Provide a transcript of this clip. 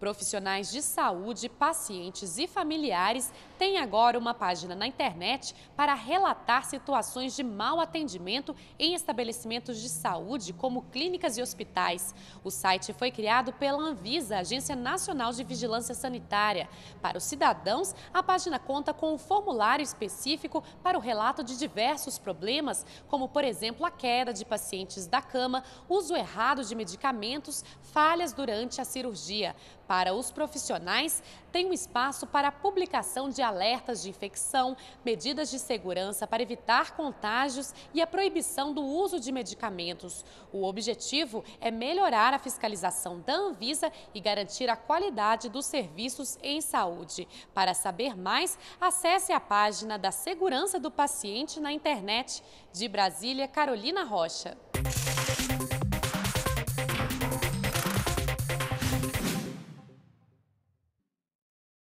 Profissionais de saúde, pacientes e familiares têm agora uma página na internet para relatar situações de mau atendimento em estabelecimentos de saúde, como clínicas e hospitais. O site foi criado pela Anvisa, Agência Nacional de Vigilância Sanitária. Para os cidadãos, a página conta com um formulário específico para o relato de diversos problemas, como, por exemplo, a queda de pacientes da cama, uso errado de medicamentos, falhas durante a cirurgia. Para para os profissionais tem um espaço para a publicação de alertas de infecção, medidas de segurança para evitar contágios e a proibição do uso de medicamentos. O objetivo é melhorar a fiscalização da Anvisa e garantir a qualidade dos serviços em saúde. Para saber mais, acesse a página da Segurança do Paciente na internet. De Brasília, Carolina Rocha.